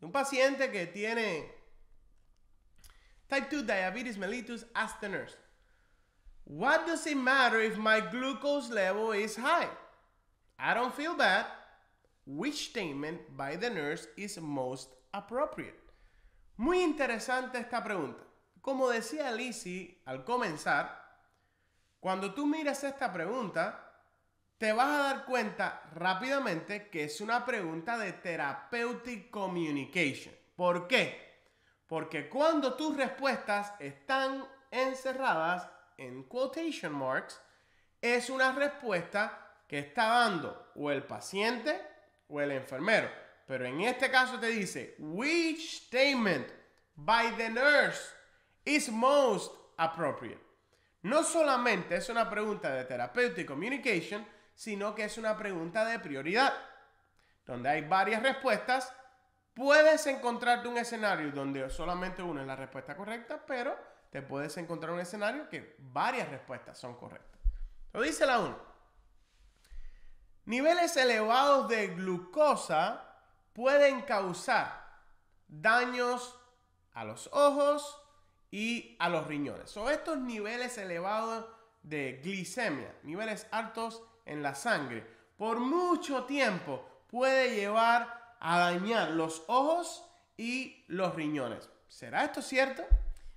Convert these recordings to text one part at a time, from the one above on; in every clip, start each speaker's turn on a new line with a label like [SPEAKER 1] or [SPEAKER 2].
[SPEAKER 1] Un paciente que tiene type 2 diabetes mellitus asks the nurse, What does it matter if my glucose level is high? I don't feel bad. Which statement by the nurse is most appropriate? Muy interesante esta pregunta. Como decía Lizzie al comenzar, cuando tú miras esta pregunta, te vas a dar cuenta rápidamente que es una pregunta de therapeutic communication. ¿Por qué? Porque cuando tus respuestas están encerradas en quotation marks, es una respuesta que está dando o el paciente o el enfermero. Pero en este caso te dice, which statement by the nurse is most appropriate? No solamente es una pregunta de therapeutic communication, sino que es una pregunta de prioridad, donde hay varias respuestas. Puedes encontrarte un escenario donde solamente una es la respuesta correcta, pero te puedes encontrar un escenario que varias respuestas son correctas. Lo dice la 1. Niveles elevados de glucosa pueden causar daños a los ojos, y a los riñones. Son estos niveles elevados de glicemia, niveles altos en la sangre, por mucho tiempo puede llevar a dañar los ojos y los riñones. ¿Será esto cierto?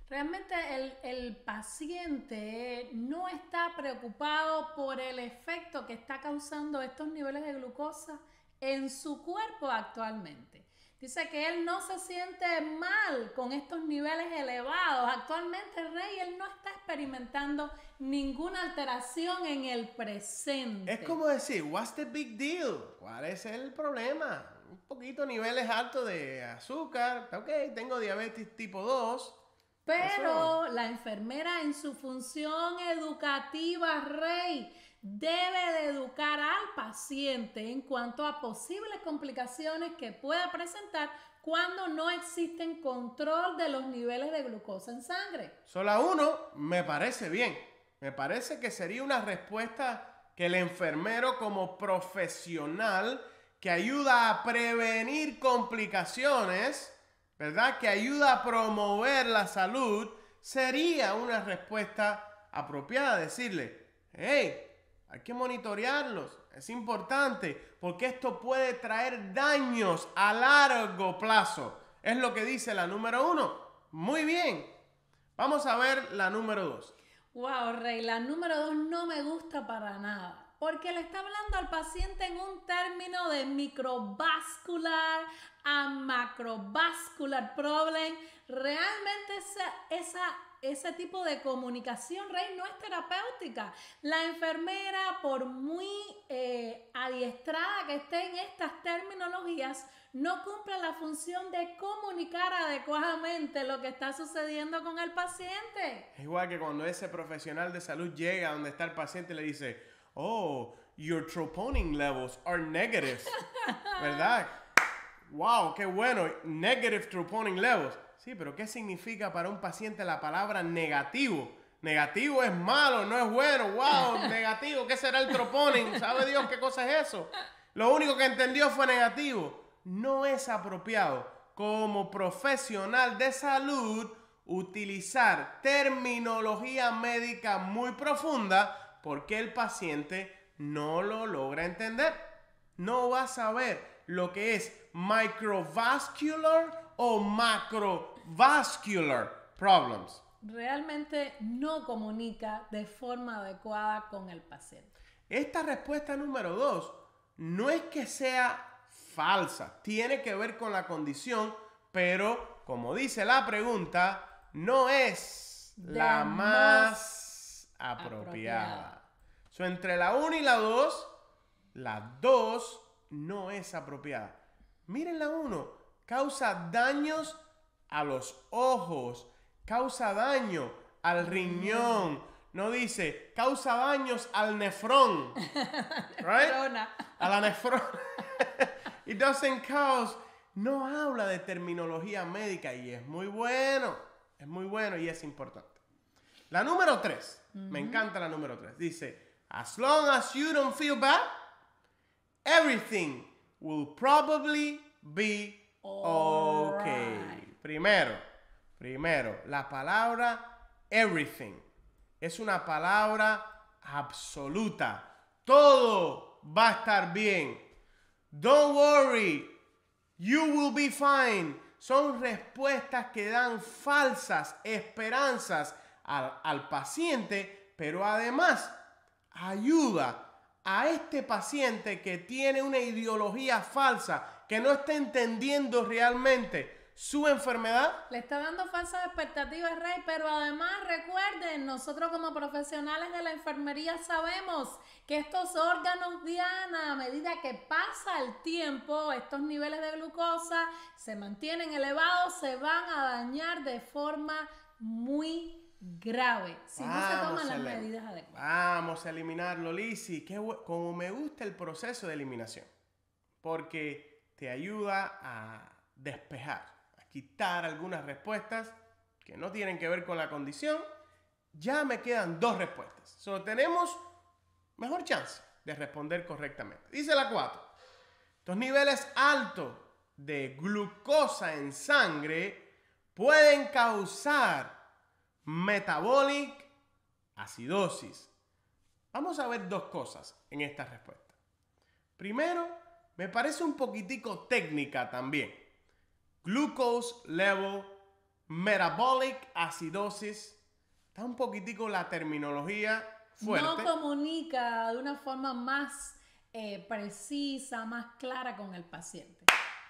[SPEAKER 2] Realmente el, el, paciente no está preocupado por el efecto que está causando estos niveles de glucosa en su cuerpo actualmente. Dice que él no se siente mal con estos niveles elevados. Actualmente rey, él no está experimentando ninguna alteración en el presente. Es como
[SPEAKER 1] decir, what's the big deal? ¿Cuál es el problema? Un poquito niveles altos de azúcar. Ok, tengo diabetes tipo 2. Pero
[SPEAKER 2] la enfermera en su función educativa, rey, debe de educar al paciente en cuanto a posibles complicaciones que pueda presentar cuando no existen control de los niveles de glucosa en sangre.
[SPEAKER 1] Solo uno me parece bien. Me parece que sería una respuesta que el enfermero como profesional que ayuda a prevenir complicaciones, ¿verdad? Que ayuda a promover la salud, sería una respuesta apropiada decirle, hey, hay que monitorearlos, es importante, porque esto puede traer daños a largo plazo. Es lo que dice la número uno. Muy bien. Vamos a ver la número dos.
[SPEAKER 2] Wow, Rey, la número dos no me gusta para nada porque le está hablando al paciente en un término de microvascular a macrovascular problem. Realmente esa, ese tipo de comunicación, Rey, no es terapéutica. La enfermera, por muy eh, adiestrada que esté en estas terminologías, no cumple la función de comunicar adecuadamente lo que está sucediendo con el paciente.
[SPEAKER 1] Es igual que cuando ese profesional de salud llega a donde está el paciente y le dice, oh, your troponin levels are negative. ¿Verdad? Wow, qué bueno. Negative troponin levels Sí, pero ¿qué significa para un paciente la palabra negativo? Negativo es malo, no es bueno, wow, negativo, ¿qué será el troponing? ¿Sabe Dios qué cosa es eso? Lo único que entendió fue negativo. No es apropiado como profesional de salud utilizar terminología médica muy profunda porque el paciente no lo logra entender. No va a saber lo que es microvascular o macrovascular problems.
[SPEAKER 2] Realmente no comunica de forma adecuada con el paciente.
[SPEAKER 1] Esta respuesta número dos no es que sea falsa, tiene que ver con la condición, pero como dice la pregunta, no es la, más, apropiada. entre la 1 y la 2, la 2 no es apropiada. Miren la 1, causa daños a los ojos, causa daño al riñón. No dice, causa daños al nefrón. Right? a la nefrón. It doesn't cause. No habla de terminología médica y es muy bueno. Es muy bueno y es importante. La número tres. Me encanta la número tres. Dice, as long as you don't feel bad, everything will probably be ok. Primero, primero, la palabra everything es una palabra absoluta. Todo va a estar bien. Don't worry, you will be fine. Son respuestas que dan falsas esperanzas al paciente, pero además ayuda a este paciente que tiene una ideología falsa que no está entendiendo realmente su enfermedad.
[SPEAKER 2] Le está dando falsas expectativas, Rey, pero además recuerden, nosotros como profesionales de la enfermería sabemos que estos órganos, Diana, a medida que pasa el tiempo, estos niveles de glucosa se mantienen elevados, se van a dañar de forma muy grave si no se toman las medidas adecuadas.
[SPEAKER 1] Vamos a eliminarlo, Lizzy. Como me gusta el proceso de eliminación. Porque te ayuda a despejar, a quitar algunas respuestas que no tienen que ver con la condición. Ya me quedan dos respuestas. Solo tenemos mejor chance de responder correctamente. Dice la 4. Los niveles altos de glucosa en sangre pueden causar metabolic acidosis. Vamos a ver dos cosas en esta respuesta. Primero, me parece un poquitico técnica también. Glucose level, metabolic acidosis. Está un poquitico la terminología fuerte. No
[SPEAKER 2] comunica de una forma más eh, precisa, más clara con el paciente.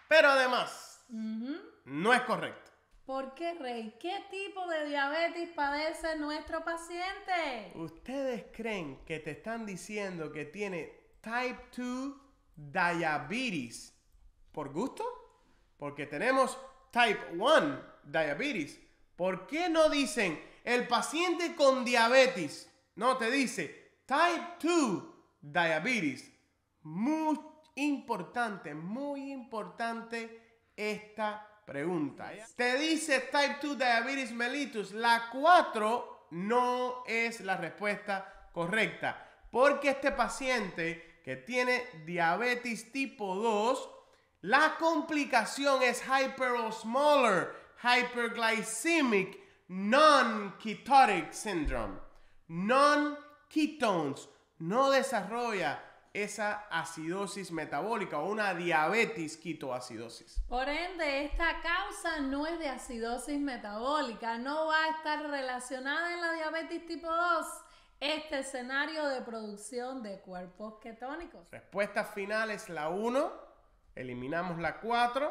[SPEAKER 1] Pero además, no es correcto.
[SPEAKER 2] ¿Por qué, Rey? ¿Qué tipo de diabetes padece nuestro paciente?
[SPEAKER 1] ¿Ustedes creen que te están diciendo que tiene type 2 diabetes. ¿Por gusto? Porque tenemos type 1 diabetes. ¿Por qué no dicen el paciente con diabetes? No, te dice type 2 diabetes. Muy importante, muy importante esta pregunta. Te dice type 2 diabetes mellitus. La 4 no es la respuesta correcta. Porque este paciente que tiene diabetes tipo 2, la complicación es hyperosmolar, hyperglycemic, non-ketotic syndrome. Non-ketones no desarrolla esa acidosis metabólica o una diabetes ketoacidosis.
[SPEAKER 2] Por ende, esta causa no es de acidosis metabólica, no va a estar relacionada en la diabetes tipo 2 este escenario de producción de cuerpos ketónicos?
[SPEAKER 1] Respuesta final es la 1, eliminamos la 4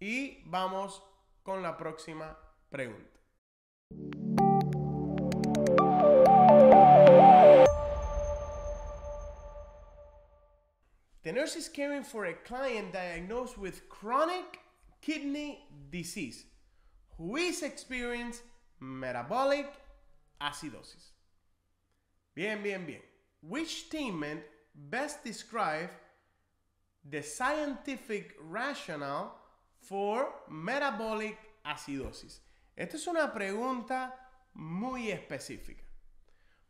[SPEAKER 1] y vamos con la próxima pregunta. The nurse is caring for a client diagnosed with chronic kidney disease who is experiencing metabolic acidosis. Bien, bien, bien. Which statement best describe the scientific rationale for metabolic acidosis? Esta es una pregunta muy específica,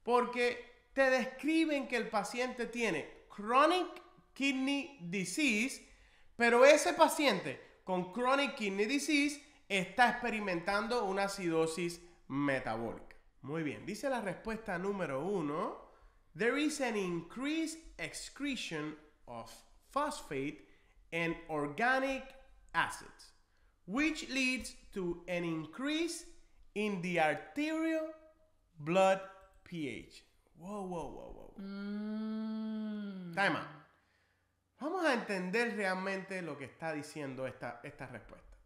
[SPEAKER 1] porque te describen que el paciente tiene chronic kidney disease, pero ese paciente con chronic kidney disease está experimentando una acidosis metabólica. Muy bien, dice la respuesta número uno. There is an increased excretion of phosphate and organic acids, which leads to an increase in the arterial blood pH. Wow, wow, wow, wow. Vamos a entender realmente lo que está diciendo esta respuesta.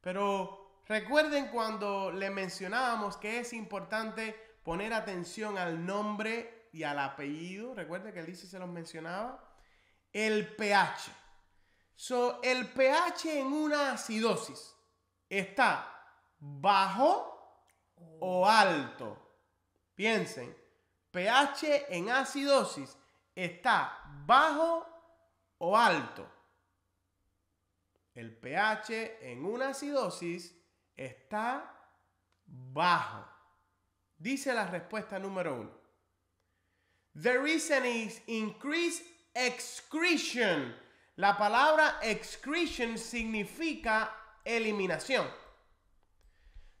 [SPEAKER 1] Pero Recuerden cuando le mencionábamos que es importante poner atención al nombre y al apellido. Recuerden que Alicia se los mencionaba. El pH. So, el pH en una acidosis está bajo o alto. Piensen, pH en acidosis está bajo o alto. El pH en una acidosis está bajo. Dice la respuesta número uno. The reason is increase excretion. La palabra excretion significa eliminación.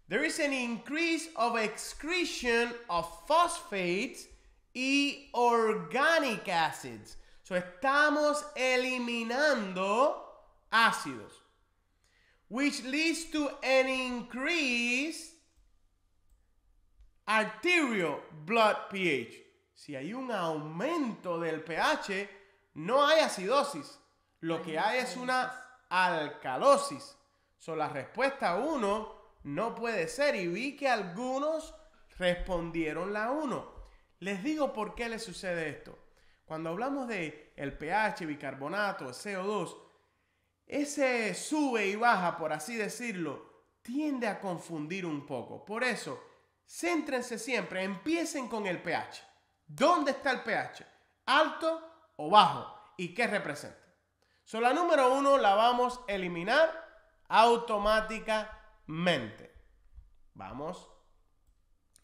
[SPEAKER 1] There is an increase of excretion of phosphates y organic acids. So estamos eliminando ácidos which leads to an increase arterial blood pH. Si hay un aumento del pH, no hay acidosis. Lo que hay es una alcalosis. So, la respuesta 1 no puede ser y vi que algunos respondieron la 1. Les digo por qué les sucede esto. Cuando hablamos de el pH, bicarbonato, CO2, ese sube y baja, por así decirlo, tiende a confundir un poco. Por eso, céntrense siempre, empiecen con el pH. ¿Dónde está el pH? ¿Alto o bajo? ¿Y qué representa? So, número uno la vamos a eliminar automáticamente. Vamos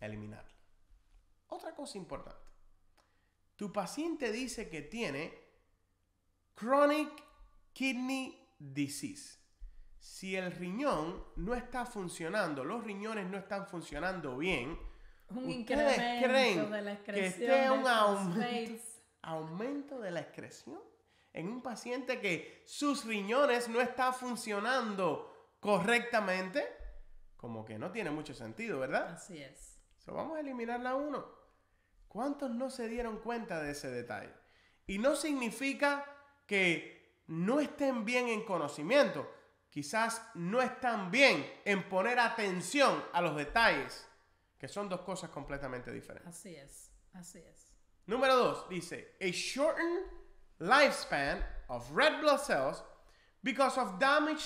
[SPEAKER 1] a eliminarla. Otra cosa importante. Tu paciente dice que tiene chronic kidney disease. Si el riñón no está funcionando, los riñones no están funcionando bien, creen que un aumento, de la excreción en un paciente que sus riñones no están funcionando correctamente? Como que no tiene mucho sentido, ¿verdad? Así es. So, vamos a eliminar la 1. ¿Cuántos no se dieron cuenta de ese detalle? Y no significa que no estén bien en conocimiento, quizás no están bien en poner atención a los detalles, que son dos cosas completamente diferentes. Así es, así es. Número dos, dice, a shortened lifespan of red blood cells because of damage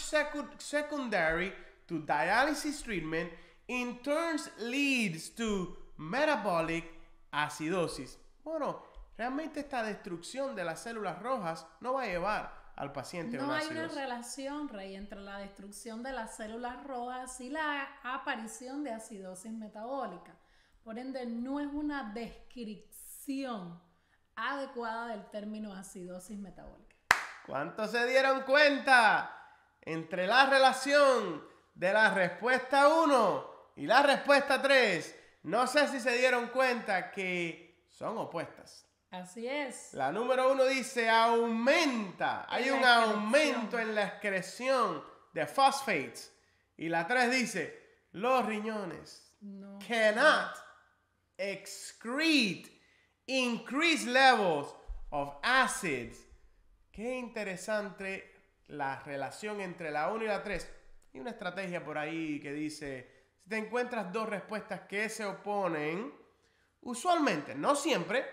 [SPEAKER 1] secondary to dialysis treatment in turns leads to metabolic acidosis. Bueno, realmente esta destrucción de las células rojas no va a llevar no hay una
[SPEAKER 2] relación, Rey, entre la destrucción de las células rojas y la aparición de acidosis metabólica. Por ende, no es una descripción adecuada del término acidosis metabólica.
[SPEAKER 1] ¿Cuántos se dieron cuenta entre la relación de la respuesta 1 y la respuesta 3? No sé si se dieron cuenta que son opuestas.
[SPEAKER 2] Así es.
[SPEAKER 1] La número uno dice aumenta. Hay un aumento en la excreción de phosphates. Y la tres dice los riñones cannot excrete increased levels of acids. Qué interesante la relación entre la 1 y la 3. Y una estrategia por ahí que dice, si te encuentras dos respuestas que se oponen, usualmente, no siempre,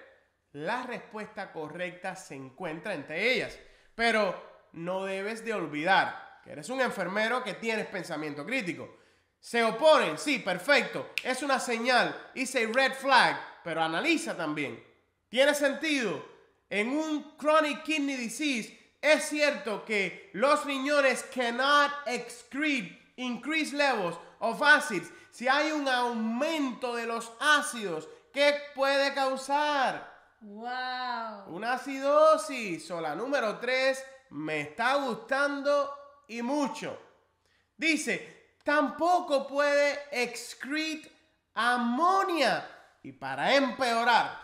[SPEAKER 1] la respuesta correcta se encuentra entre ellas. Pero no debes de olvidar que eres un enfermero que tienes pensamiento crítico. Se oponen, sí, perfecto, es una señal, hice red flag, pero analiza también. ¿Tiene sentido? En un chronic kidney disease es cierto que los riñones cannot excrete increased levels of acids. Si hay un aumento de los ácidos, ¿qué puede causar?
[SPEAKER 2] ¡Wow!
[SPEAKER 1] Una acidosis o la número 3 me está gustando y mucho. Dice, tampoco puede excrete amonia. Y para empeorar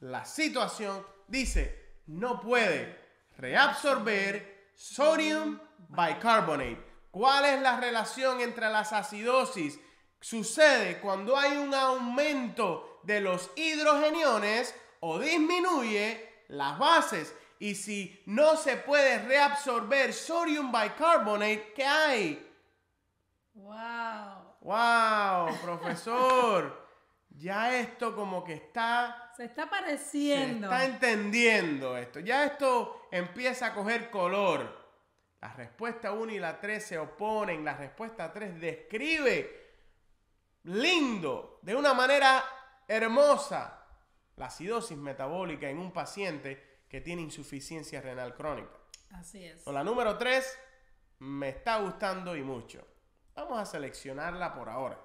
[SPEAKER 1] la situación, dice, no puede reabsorber sodium bicarbonate. ¿Cuál es la relación entre las acidosis? Sucede cuando hay un aumento de los hidrogeniones o disminuye las bases. Y si no se puede reabsorber sodium bicarbonate, ¿qué hay?
[SPEAKER 2] ¡Wow!
[SPEAKER 1] ¡Wow, profesor! ya esto como que está... Se está pareciendo. Se está entendiendo esto. Ya esto empieza a coger color. La respuesta 1 y la 3 se oponen. La respuesta 3 describe lindo, de una manera hermosa, la acidosis metabólica en un paciente que tiene insuficiencia renal crónica. Así es. Con la número 3, me está gustando y mucho. Vamos a seleccionarla por ahora.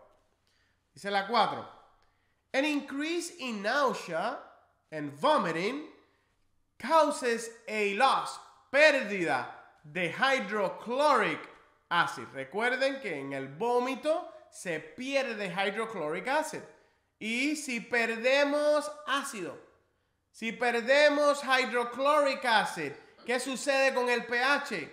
[SPEAKER 1] Dice la 4. An increase in nausea and vomiting causes a loss, pérdida de hydrochloric acid. Recuerden que en el vómito se pierde hydrochloric acid. Y si perdemos ácido, si perdemos hydrochloric acid, ¿qué sucede con el pH?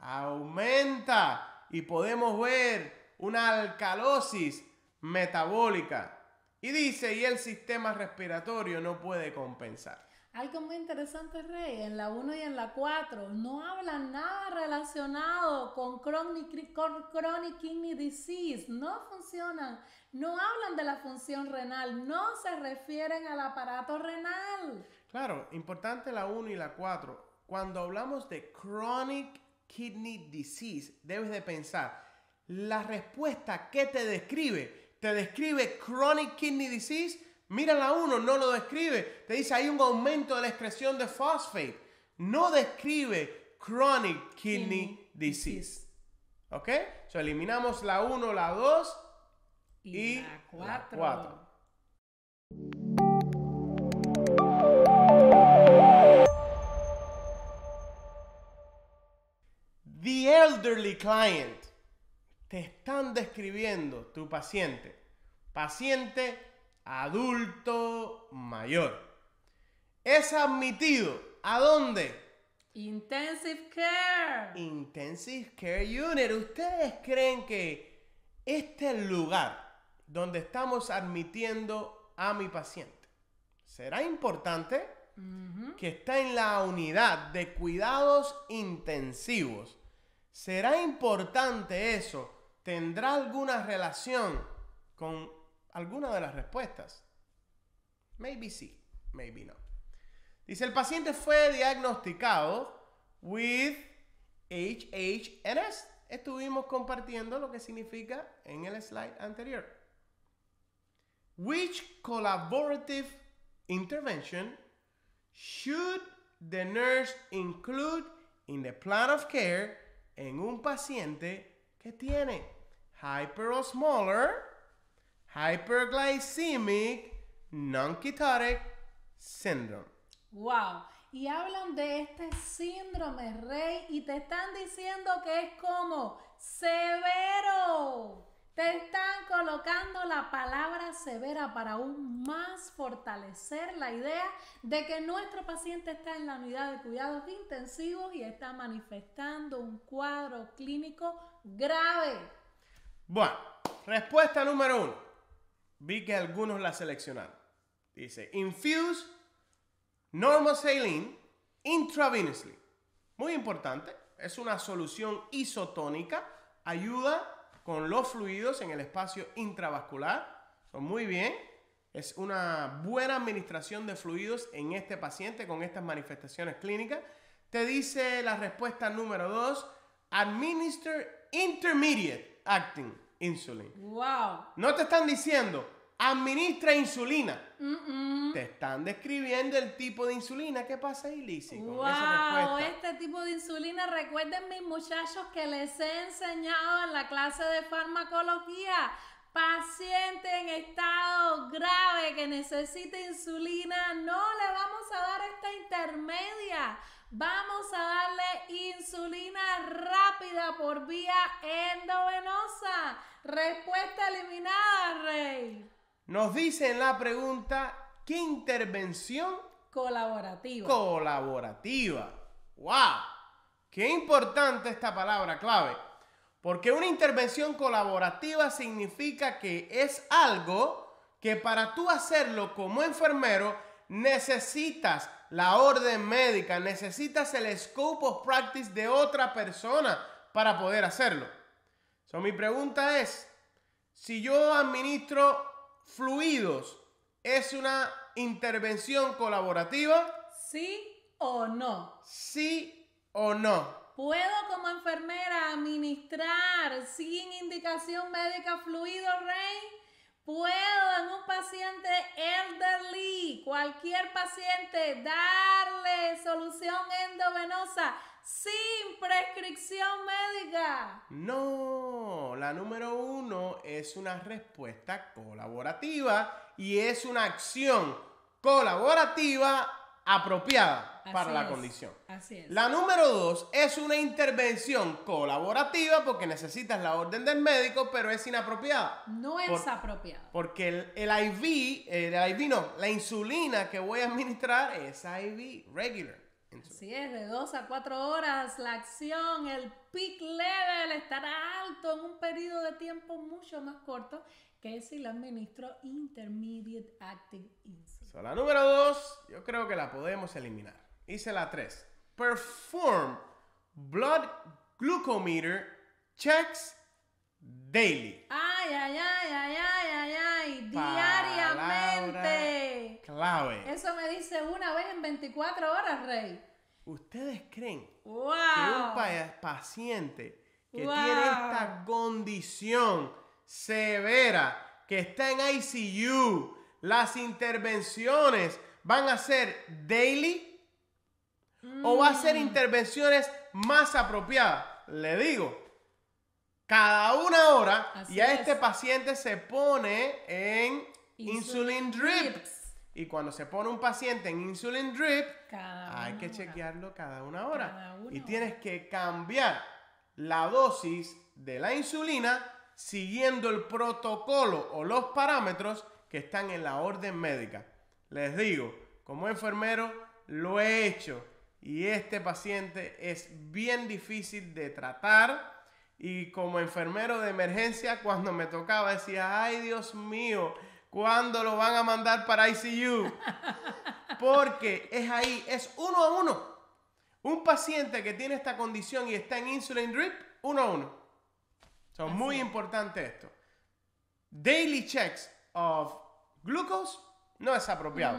[SPEAKER 1] Aumenta y podemos ver una alcalosis metabólica. Y dice, y el sistema respiratorio no puede compensar.
[SPEAKER 2] Algo muy interesante, Rey, en la 1 y en la 4 no hablan nada relacionado con chronic, con chronic kidney disease, no funcionan, no hablan de la función renal, no se refieren al aparato renal.
[SPEAKER 1] Claro, importante la 1 y la 4. Cuando hablamos de chronic kidney disease, debes de pensar, la respuesta que te describe, te describe chronic kidney disease Mira la 1, no lo describe. Te dice, hay un aumento de la excreción de phosphate. No describe chronic kidney, disease. ¿Ok? So, eliminamos la 1, la 2 y, y la 4. The elderly client. Te están describiendo tu paciente. Paciente adulto mayor. Es admitido. ¿A dónde? Intensive Care. Intensive Care Unit. ¿Ustedes creen que este lugar donde estamos admitiendo a mi paciente será importante que está en la unidad de cuidados intensivos? ¿Será importante eso? ¿Tendrá alguna relación con alguna de las respuestas. Maybe sí, maybe no. Dice, el paciente fue diagnosticado with HHNS. Estuvimos compartiendo lo que significa en el slide anterior. Which collaborative intervention should the nurse include in the plan of care en un paciente que tiene hyperosmolar Hyperglycemic Non-Ketotic Syndrome.
[SPEAKER 2] ¡Wow! Y hablan de este síndrome, Rey, y te están diciendo que es como severo. Te están colocando la palabra severa para aún más fortalecer la idea de que nuestro paciente está en la unidad de cuidados intensivos y está manifestando un cuadro clínico grave.
[SPEAKER 1] Bueno, respuesta número uno vi que algunos la seleccionaron. Dice, infuse normal saline intravenously. Muy importante, es una solución isotónica, ayuda con los fluidos en el espacio intravascular. muy bien, es una buena administración de fluidos en este paciente con estas manifestaciones clínicas. Te dice la respuesta número 2, administer intermediate acting insulin. Wow. No te están diciendo, administra insulina. Te están describiendo el tipo de insulina. ¿Qué pasa ahí, Lizzie? wow,
[SPEAKER 2] este tipo de insulina. Recuerden, mis muchachos, que les he enseñado en la clase de farmacología. Paciente en estado grave que necesita insulina, no le vamos a dar esta intermedia Vamos a darle insulina rápida por vía endovenosa. Respuesta eliminada, Rey.
[SPEAKER 1] Nos dice en la pregunta, ¿qué intervención? Colaborativa. Colaborativa. ¡Wow! Qué importante esta palabra clave. Porque una intervención colaborativa significa que es algo que para tú hacerlo como enfermero necesitas la orden médica, necesitas el scope of practice de otra persona para poder hacerlo. So, mi pregunta es, si yo administro fluidos, ¿es una intervención colaborativa? Sí o no. Sí o no.
[SPEAKER 2] ¿Puedo como enfermera administrar sin indicación médica fluido, Rey? puedo en un paciente elderly, cualquier paciente, darle solución endovenosa sin prescripción médica.
[SPEAKER 1] No, la número uno es una respuesta colaborativa y es una acción colaborativa apropiada para la condición. Así es. La número dos es una intervención colaborativa porque necesitas la orden del médico, pero es inapropiada.
[SPEAKER 2] No es apropiada.
[SPEAKER 1] Porque el, IV, el, IV no, la insulina que voy a administrar es IV regular.
[SPEAKER 2] Así es, de 2 a 4 horas la acción, el peak level estará alto en un periodo de tiempo mucho más corto que si la administro intermediate Active insulin
[SPEAKER 1] la número dos, yo creo que la podemos eliminar. Hice la tres. Perform blood glucometer checks daily.
[SPEAKER 2] Ay, ay, ay, ay, ay, ay, Diariamente.
[SPEAKER 1] Clave.
[SPEAKER 2] Eso me dice una vez en 24 horas, Rey.
[SPEAKER 1] ¿Ustedes creen que
[SPEAKER 2] un
[SPEAKER 1] paciente que tiene esta condición severa, que está en ICU, las intervenciones van a ser daily o va a ser mm. intervenciones más apropiadas. Le digo, cada una hora y a este paciente se pone en insulin, drip. Y cuando se pone un paciente en insulin drip, hay que chequearlo cada una hora. y tienes que cambiar la dosis de la insulina siguiendo el protocolo o los parámetros que están en la orden médica. Les digo, como enfermero lo he hecho y este paciente es bien difícil de tratar y como enfermero de emergencia cuando me tocaba decía, ay Dios mío, ¿cuándo lo van a mandar para ICU? Porque es ahí, es uno a uno. Un paciente que tiene esta condición y está en insulin drip, uno a uno. Son muy importante esto. Daily checks, of glucose no es apropiado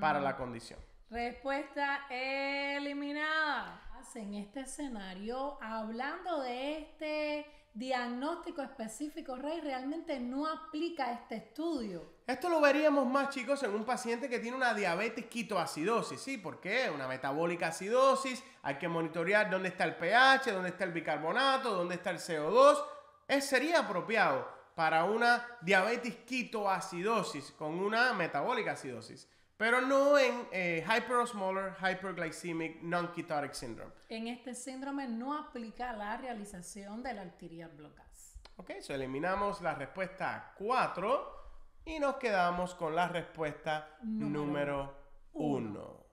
[SPEAKER 1] para la condición.
[SPEAKER 2] Respuesta eliminada. En este escenario, hablando de este diagnóstico específico, Rey, realmente no aplica este estudio.
[SPEAKER 1] Esto lo veríamos más, chicos, en un paciente que tiene una diabetes quitoacidosis, ¿sí? ¿Por qué? Una metabólica acidosis, hay que monitorear dónde está el pH, dónde está el bicarbonato, dónde está el CO2. Es, sería apropiado para una diabetes quitoacidosis con una metabólica acidosis, pero no en eh, hyperosmolar, hyperglycemic, non-ketotic syndrome.
[SPEAKER 2] En este síndrome no aplica la realización de la arteria blocas.
[SPEAKER 1] Ok, so eliminamos la respuesta 4 y nos quedamos con la respuesta número 1.